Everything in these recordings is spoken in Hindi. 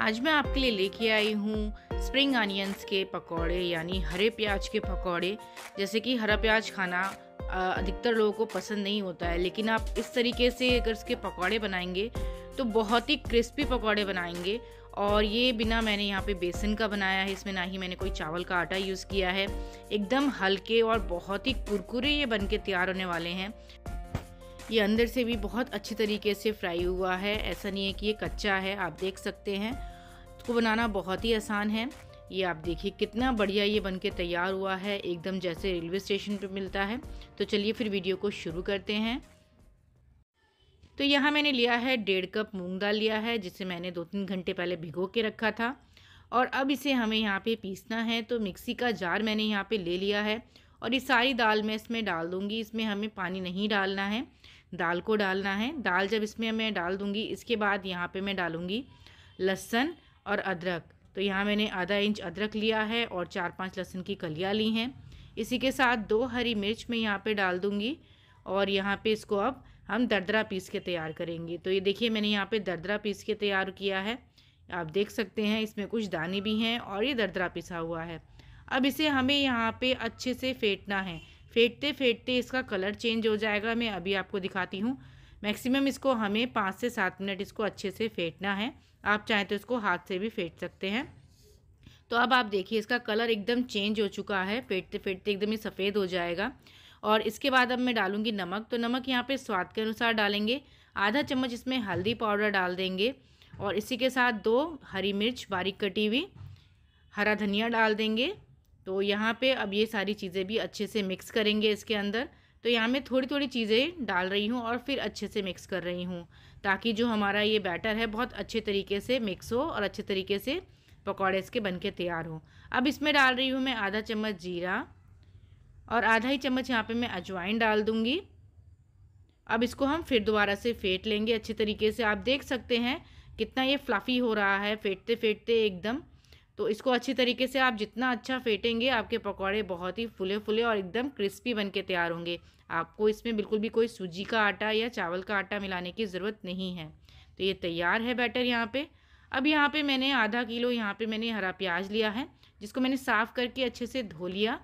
आज मैं आपके लिए लेके आई हूँ स्प्रिंग अनियंस के पकौड़े यानी हरे प्याज के पकौड़े जैसे कि हरा प्याज खाना अधिकतर लोगों को पसंद नहीं होता है लेकिन आप इस तरीके से अगर इसके पकौड़े बनाएंगे तो बहुत ही क्रिस्पी पकौड़े बनाएंगे और ये बिना मैंने यहाँ पे बेसन का बनाया है इसमें ना ही मैंने कोई चावल का आटा यूज़ किया है एकदम हल्के और बहुत ही कुरकुरे ये बन के तैयार होने वाले हैं ये अंदर से भी बहुत अच्छे तरीके से फ्राई हुआ है ऐसा नहीं है कि ये कच्चा है आप देख सकते हैं इसको बनाना बहुत ही आसान है ये आप देखिए कितना बढ़िया ये बन के तैयार हुआ है एकदम जैसे रेलवे स्टेशन पर मिलता है तो चलिए फिर वीडियो को शुरू करते हैं तो यहाँ मैंने लिया है डेढ़ कप मूंग दाल लिया है जिसे मैंने दो तीन घंटे पहले भिगो के रखा था और अब इसे हमें यहाँ पे पीसना है तो मिक्सी का जार मैंने यहाँ पे ले लिया है और ये सारी दाल मैं इसमें डाल दूँगी इसमें हमें पानी नहीं डालना है दाल को डालना है दाल जब इसमें मैं डाल दूँगी इसके बाद यहाँ पे मैं डालूँगी लहसन और अदरक तो यहाँ मैंने आधा इंच अदरक लिया है और चार पांच लहसुन की कलियाँ ली हैं इसी के साथ दो हरी मिर्च मैं यहाँ पे डाल दूँगी और यहाँ पे इसको अब हम दरदरा पीस के तैयार करेंगे तो ये देखिए मैंने यहाँ पे दरदरा पीस के तैयार किया है आप देख सकते हैं इसमें कुछ दाने भी हैं और ये दरदरा पिसा हुआ है अब इसे हमें यहाँ पे अच्छे से फेंटना है फेंटते फेंटते इसका कलर चेंज हो जाएगा मैं अभी आपको दिखाती हूँ मैक्सिमम इसको हमें पाँच से सात मिनट इसको अच्छे से फेंटना है आप चाहें तो इसको हाथ से भी फेंट सकते हैं तो अब आप देखिए इसका कलर एकदम चेंज हो चुका है फेंटते फेंटते एकदम ही सफ़ेद हो जाएगा और इसके बाद अब मैं डालूंगी नमक तो नमक यहाँ पे स्वाद के अनुसार डालेंगे आधा चम्मच इसमें हल्दी पाउडर डाल देंगे और इसी के साथ दो हरी मिर्च बारीक कटी हुई हरा धनिया डाल देंगे तो यहाँ पे अब ये सारी चीज़ें भी अच्छे से मिक्स करेंगे इसके अंदर तो यहाँ मैं थोड़ी थोड़ी चीज़ें डाल रही हूँ और फिर अच्छे से मिक्स कर रही हूँ ताकि जो हमारा ये बैटर है बहुत अच्छे तरीके से मिक्स हो और अच्छे तरीके से पकौड़े इसके बन के तैयार हो अब इसमें डाल रही हूँ मैं आधा चम्मच जीरा और आधा ही चम्मच यहाँ पे मैं अजवाइन डाल दूँगी अब इसको हम फिर दोबारा से फेंट लेंगे अच्छे तरीके से आप देख सकते हैं कितना ये फ्लफ़ी हो रहा है फेंटते फेंटते एकदम तो इसको अच्छी तरीके से आप जितना अच्छा फेंटेंगे आपके पकौड़े बहुत ही फुले फुले और एकदम क्रिस्पी बन के तैयार होंगे आपको इसमें बिल्कुल भी कोई सूजी का आटा या चावल का आटा मिलाने की ज़रूरत नहीं है तो ये तैयार है बैटर यहाँ पे अब यहाँ पे मैंने आधा किलो यहाँ पे मैंने हरा प्याज लिया है जिसको मैंने साफ़ करके अच्छे से धो लिया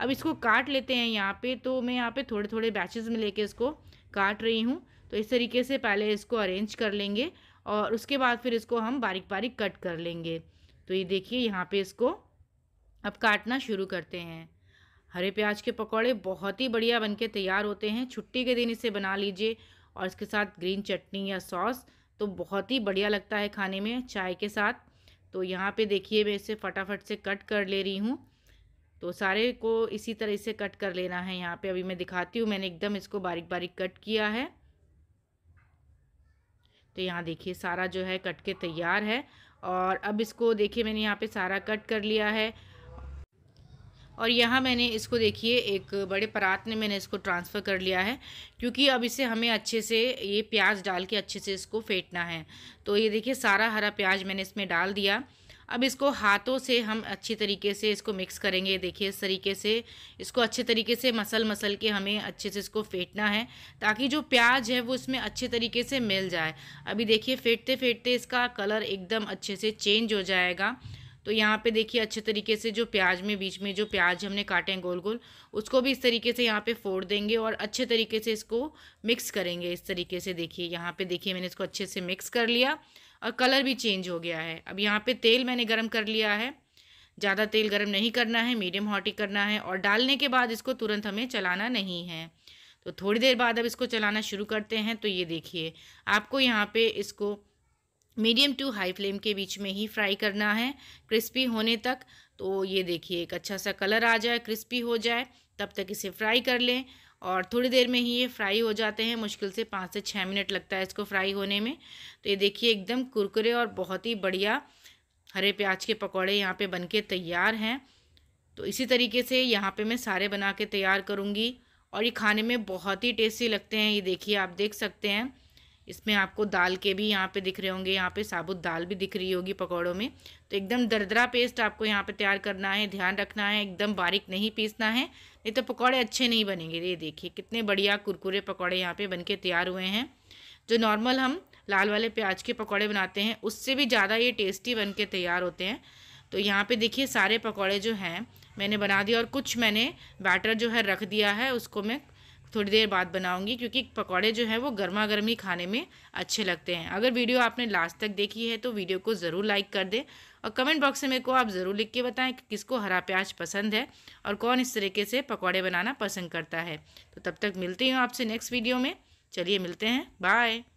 अब इसको काट लेते हैं यहाँ पे तो मैं यहाँ पे थोड़े थोड़े बैचेस में लेके इसको काट रही हूँ तो इस तरीके से पहले इसको अरेंज कर लेंगे और उसके बाद फिर इसको हम बारीक बारीक कट कर लेंगे तो ये देखिए यहाँ पे इसको अब काटना शुरू करते हैं हरे प्याज के पकौड़े बहुत ही बढ़िया बन के तैयार होते हैं छुट्टी के दिन इसे बना लीजिए और इसके साथ ग्रीन चटनी या सॉस तो बहुत ही बढ़िया लगता है खाने में चाय के साथ तो यहाँ पे देखिए मैं इसे फटाफट से कट कर ले रही हूँ तो सारे को इसी तरह से कट कर लेना है यहाँ पे अभी मैं दिखाती हूँ मैंने एकदम इसको बारीक बारीक कट किया है तो यहाँ देखिए सारा जो है कट के तैयार है और अब इसको देखिए मैंने यहाँ पे सारा कट कर लिया है और यहाँ मैंने इसको देखिए एक बड़े परात में मैंने इसको ट्रांसफ़र कर लिया है क्योंकि अब इसे हमें अच्छे से ये प्याज डाल के अच्छे से इसको फेंटना है तो ये देखिए सारा हरा प्याज मैंने इसमें डाल दिया अब इसको हाथों से हम अच्छी तरीके से इसको मिक्स करेंगे देखिए इस तरीके से इसको अच्छे तरीके से मसल मसल के हमें अच्छे से इसको फेंटना है ताकि जो प्याज है वो इसमें अच्छे तरीके से मिल जाए अभी देखिए फेंटते फेंटते इसका कलर एकदम अच्छे से चेंज हो जाएगा तो यहाँ पे देखिए अच्छे तरीके से जो प्याज में बीच में जो प्याज हमने काटे हैं गोल गोल उसको भी इस तरीके से यहाँ पे फोड़ देंगे और अच्छे तरीके से इसको मिक्स करेंगे इस तरीके से देखिए यहाँ पे देखिए मैंने इसको अच्छे से मिक्स कर लिया और कलर भी चेंज हो गया है अब यहाँ पे तेल मैंने गर्म कर लिया है ज़्यादा तेल गर्म नहीं करना है मीडियम हॉट ही करना है और डालने के बाद इसको तुरंत हमें चलाना नहीं है तो थोड़ी देर बाद अब इसको चलाना शुरू करते हैं तो ये देखिए आपको यहाँ पर इसको मीडियम टू हाई फ्लेम के बीच में ही फ्राई करना है क्रिस्पी होने तक तो ये देखिए एक अच्छा सा कलर आ जाए क्रिस्पी हो जाए तब तक इसे फ्राई कर लें और थोड़ी देर में ही ये फ्राई हो जाते हैं मुश्किल से पाँच से छः मिनट लगता है इसको फ्राई होने में तो ये देखिए एकदम कुरकुरे और बहुत ही बढ़िया हरे प्याज के पकौड़े यहाँ पे बनके तैयार हैं तो इसी तरीके से यहाँ पे मैं सारे बना के तैयार करूँगी और ये खाने में बहुत ही टेस्टी लगते हैं ये देखिए आप देख सकते हैं इसमें आपको दाल के भी यहाँ पे दिख रहे होंगे यहाँ पे साबुत दाल भी दिख रही होगी पकौड़ों में तो एकदम दरदरा पेस्ट आपको यहाँ पे तैयार करना है ध्यान रखना है एकदम बारीक नहीं पीसना है नहीं तो पकौड़े अच्छे नहीं बनेंगे ये देखिए कितने बढ़िया कुरकुरे पकौड़े यहाँ पे बन तैयार हुए हैं जो नॉर्मल हम लाल वाले प्याज के पकौड़े बनाते हैं उससे भी ज़्यादा ये टेस्टी बन के तैयार होते हैं तो यहाँ पर देखिए सारे पकौड़े जो हैं मैंने बना दिए और कुछ मैंने बैटर जो है रख दिया है उसको मैं थोड़ी देर बाद बनाऊंगी क्योंकि पकौड़े जो हैं वो गर्मा गर्मी खाने में अच्छे लगते हैं अगर वीडियो आपने लास्ट तक देखी है तो वीडियो को ज़रूर लाइक कर दें और कमेंट बॉक्स में मेरे को आप ज़रूर लिख के बताएं कि किसको हरा प्याज पसंद है और कौन इस तरीके से पकौड़े बनाना पसंद करता है तो तब तक मिलती हूँ आपसे नेक्स्ट वीडियो में चलिए मिलते हैं बाय